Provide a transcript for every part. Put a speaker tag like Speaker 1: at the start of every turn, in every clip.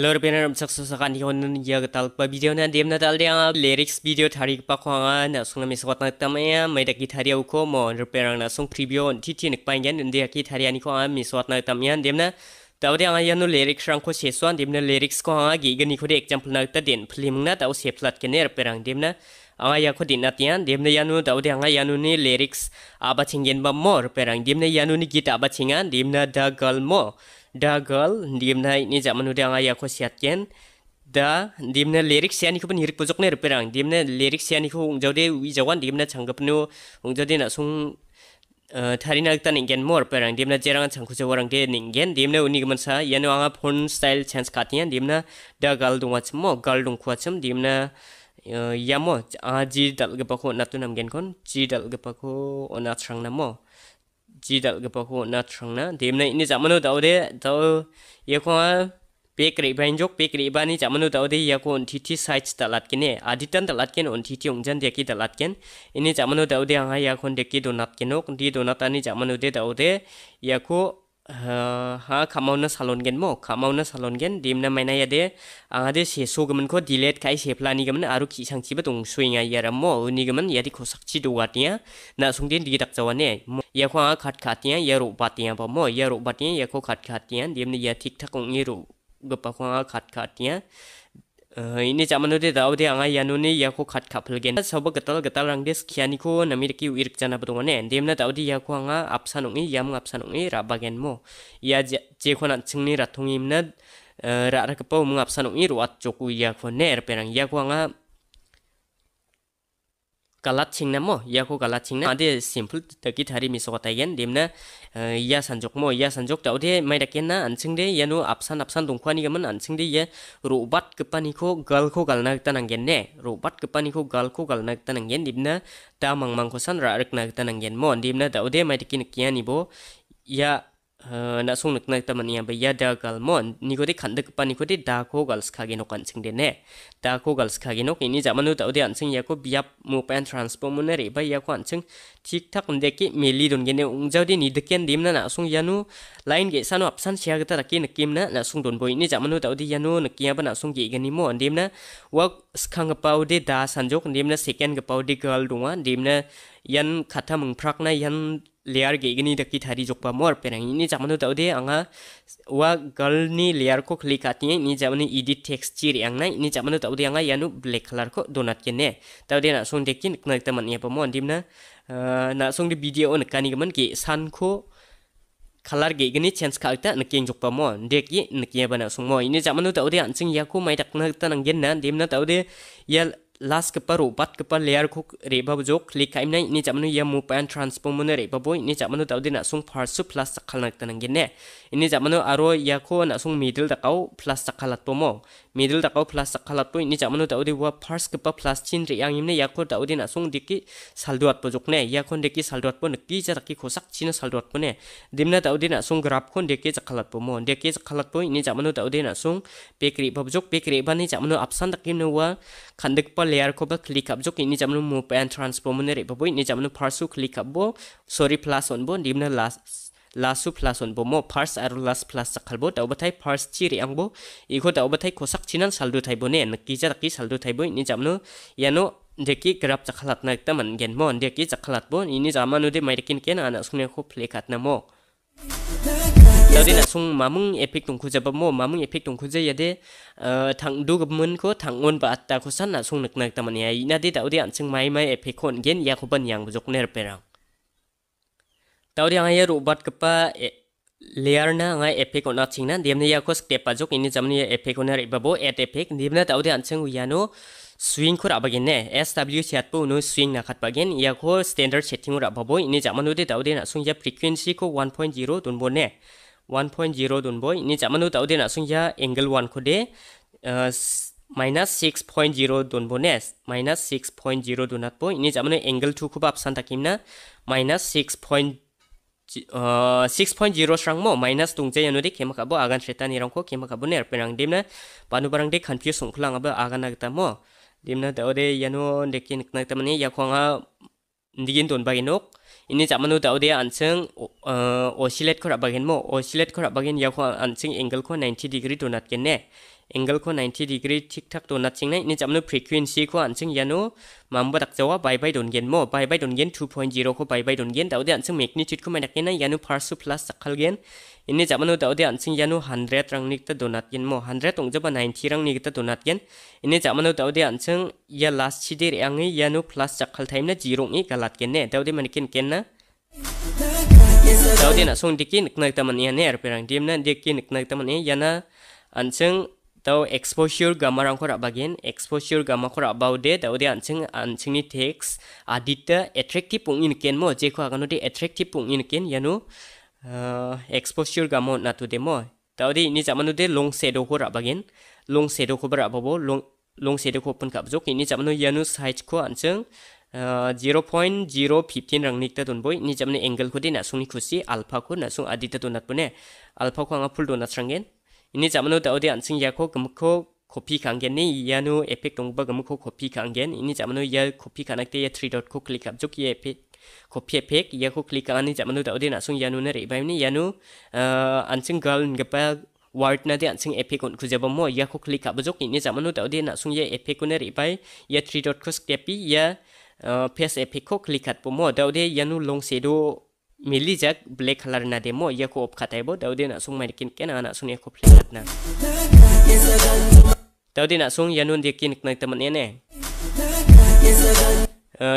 Speaker 1: Lor pena ram sak so sakan yon nun ya gatal pa video na dem na tal dia lyrics video thari pa khwa ah, na sung mi swat tâm tamaya eh, ah, mai da ki thari au ko mo lor pena na sung preview on ti ti nek pa yan india ki thari ani ko ah, mi swat na tamya eh, dem na tao dia ya no lyrics rang ko seswan dem na lyrics ko ha gi gani ko de example na ta den phlim na tao se plat ke ner perang dem na anga yakho din atian demne yanu daude anga yanu ni lyrics aba chingen ba mor perang demne yanu ni gita aba cingan, demna dagal mo dagal, girl ini ni jamanu de anga yakho siatken da demne lyrics yani ko ni rikpo jokne perang demne lyrics yani ko jode wi jawan demne changapnu ung jode na sung eh, thari nak tan ingen mor perang demna jerang changku se warang de ningen demne uni gman sa yanu anga phone style chance katian demna da girl dungwa chmo girl dungkhwa chm demna यामो जी दल गपखो नतु नम गेन खन जी दल गपखो ओना छंग नमो जी दल गपखो ना छंग ना देम ने इनि जामनो दौदे तो यखो पेक रे बाइन जोक पेक रे बानी जामनो दौदे यखो थिथि साइज तलात किने आदितन तलात किन ओन थिथि ओंजन देकि तलात किन इनि जामनो दौदे आ यखो देकि दोनात किनो दि दोनात आनि जामनो दे दौदे यखो ha kamauna salongen mo kamauna salongen dimna maina yade angade se sogaman ko dilet kai se plani gaman aru ki sang chiba dong suinga yara mo uni gaman yadi ko sakchi do watnya na sungden digi dak jawane ya ko khat khatnya ya ro batnya ba mo ya ro batnya ya ko khat khatnya dimna ya tik tak ong ro gapa ko khat khatnya Eh, ini cak menuti tahu dia angai ya yaku ya, khat khap legen sobo getal getal rang dia sekian iku nami deki uirik jana betungane dia mana tahu dia yaku ya, anga apsa nungi yam apsa rabagen mo ya je kona cengni ratungi mna rak eh, rak kepo mengapsa nungi ruat joku yaku perang, ya yaku ya, anga kalat chingna mo ya ko kalat chingna ade simple ta ki thari miso k ta yen demna ya sanjok mo ya sanjok ta ode mai da kenna a n c i n g de yanu apsan apsan dongkhani gaman a n c i n g de ye robat k e p a n i ko gal ko galna i k ta nang gen ne robat k e p a n i ko gal ko galna i k ta nang gen d i m n a ta mang mang ko san ra rak na i k ta nang gen mo demna ta ode mai da kin k i a n i bo ya na sung nak nak tamani ya baya da gal mon nikote khandak pa nikote da ko gal skhage no kan sing de da ko gal skhage no kini jamanu tau di ansing ya ko biap mo pan transport ne re ba ya ko ansing thik thak de ki meli don gene ungjau de ni de dim na na sung yanu lain ge sanu apsan sia ga ta ki ne kim na na sung don boi ni jamanu tau di yanu ne kiya ba na sung ge gani mo dim na da sanjok dim na second ga pa ode gal dunga dim na yan khatha mung phrak na yan layer ge igni daki thari jokpa mor perang ini jamanu taude anga wa girl ni layer ko click atni ni jamanu edit text chi re angna ni jamanu taude anga nu black color ko donat kene taude na song dekin knak taman ye pamon dimna na song de video on kani gaman ki san ko color ge igni change ka ta nakin jokpa mo deki nakiya bana songmo ini jamanu taude anching ya ko mai dakna ta nanggen na dimna taude yal las ke paru kepal, layer ko reba bujuk, jo click kaim nai ni ya mu pan transform ne re ba bo ni chamnu ta din asung plus khal nak ne ini jamnu aro ya ko na sung middle ta kau plus khalat pomo middle ta kau plus khalat po ni chamnu itu odi wa first kepa plus chin re yang imne ya ko ta odi na sung diki salduat po jok ne ya kon diki salduat po ki ja ki khosak chin salduat po ne dimna ta odi na sung graph kon diki ja pomo diki ja khalat po ni jamnu ta odi na sung pekri ba jok pekri ba ni jamnu apsan takim ne wa khandik pa layer ko ba click up jo ki ni jamlu mu pan transform ne re boi ni jamlu first click up bo sorry plus on bo dimna last last plus on bo mo first aru last plus sakal bo ta obathai first chi re ang bo iko ta obathai khosak chinan saldu thai bo ne ki ja ki saldu thai bo ni jamlu yano deki grab chakhalat na ekta man gen mo deki chakhalat bo ini jamanu de mai kin ken ana sune khu play khatna mo tawdina sung mamung epic tung k u j a ba mo mamung epic tung k u j a yade thang du gummun ko t a n g u n ba atta ko san na sung nak nak tamani ai na de tawdi an sung mai mai epic kon gen ya ko ban yang bujok ner perang tawdi ang a ya r u b a t kapa layer na nga i epic on at singna d e m n a ya ko step pa jok ini z a m n ya epic on n ri babo e t epic demna tawdi an sung u yano swing ko r abagen ne sw chat po no swing na khat bagen ya ko standard setting ra babo ini z a m a n u de tawdi na sung ya frequency ko 1.0 don bon ne 1.0 dun boy ni jamanu tau de sung ya angle 1 kode de uh, minus 6.0 dun bonus minus 6.0 dunat boy ni jamanu angle 2 ko bab san takim na minus 6. 6.0 srang mo minus tungje yanu de kema bo agan shreta ni ko kema bo ner perang dimna panu barang de confuse khlang ab agan agta mo dimna tau de yanu dekin knak tamani yakhonga ndigin don nok ini zaman udah u d a anseng oscillate kor abagin mo oscillate kor abagin ya ko anseng angle ko 90 degree donat ken ne n g ग ल ko 90 ड ि ग ् e ी ठीक ठाक दोना च ि i n g nai ni jamnu ् r e q u e n c y ko a n c च िं ग यानो मामबो दक्जावा बाय बाय दोनगेन मो बाय बाय दोनगेन 2.0 ko b को बाय d ा य दोनगेन द ा उ n े आ i च िं ग म ै ग ् न ि e ् य ू a को मैदाकेना यानो फार्स्ट प्लस सखलगेन इने जामनो दाउदे आनचिंग य a n ो 100 रंग न ि ग t ा दोनातगेन मो 100 tong j a ब a 90 rang रंग न a ग त ा दोनातगेन इने ज ा म a ो द e उ द े आनचिंग या लास्ट छ ि द a n यांगे यानो प्लस सखल टाइमना 0 नि a ल ा त ग े न न a दाउदे म न क i न केनना d a u d e n a s o n g diki niknak taman iya ne erperang diemna diki niknak taman iya n a anseng তাও এক্সপ'চিয়ৰ গামাৰ অংশৰ আবাগেন এক্সপ'চিয়ৰ গামাখৰ আবাও দে তাৱদে আনচিং আনচিংনি টেক্স আদিত্য এট্ৰেক্টিভ পুং ইন কেন ম যে খোৱা আগানতে এট্ৰেক্টিভ পং ইন কেন ইয়ানো এক্সপ'চিয়ৰ গামৰ নাটো দে মই তাৱদে ইনি জামানো দে লং চেডৌখৰ আবাগেন লং চেডৌখৰপৰা আবাব লং লং চেডৌখৌ অপেন কাপ যোগ ইনি জামানো ইয়ানো চাইজখৌ আনচিং জিৰ' পইণ্ট জিৰ' ফিফটিন ৰংনিকটা দোনবই ইনি জামানো এংগেলখৌ দে নাচুংনি খুচি আলফাখৌ নাচুং আদিত্য দোনাত পোনে আলফাখৌ আঙা ফুল দোনাত চাংগেন ini zaman udah udah anjing ya kok gemuk copy kangen ni ya nu epic dong ba gemuk copy kangen ini zaman nu ya copy kanak ya three dot ko klik up juk ya efek copy efek ya ko klik kangan eh, ini zaman udah udah langsung ya nu ne re bai ni ya nu anjing girl ngepa word nanti dia efek untuk on bermu ya ko klik up ini ni zaman ta de na sung ye epic on ya three dot ko step ya paste epic ko click at po mo da de yanu long sedo milijak black color na demo yako op kataibo daudi na sung manikin ken na sung yako plingat na daudi na sung yanun dikin kna teman ene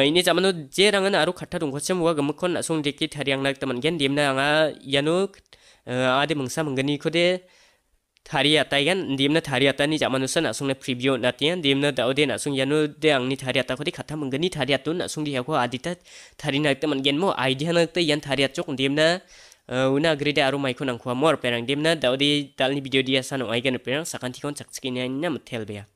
Speaker 1: ini zamanu jarang kan aru khatta dong khosem wa gamuk kon na sung dikit hariang naik teman gen na anga yanu ada mangsa manggani kode thari ata yan dimna thari ata ni jaman usan asung na preview natian dimna daude na sung yanu de angni thari ata khodi khatha mangani thari atun asung dia ko adita thari na ekta mangen mo idea na ekta yan thari atchok dimna eh, una agride aru mai ko nang khwa mor perang dimna daude dalni video dia sanu aigan perang sakanti kon chakchki na nam thelbea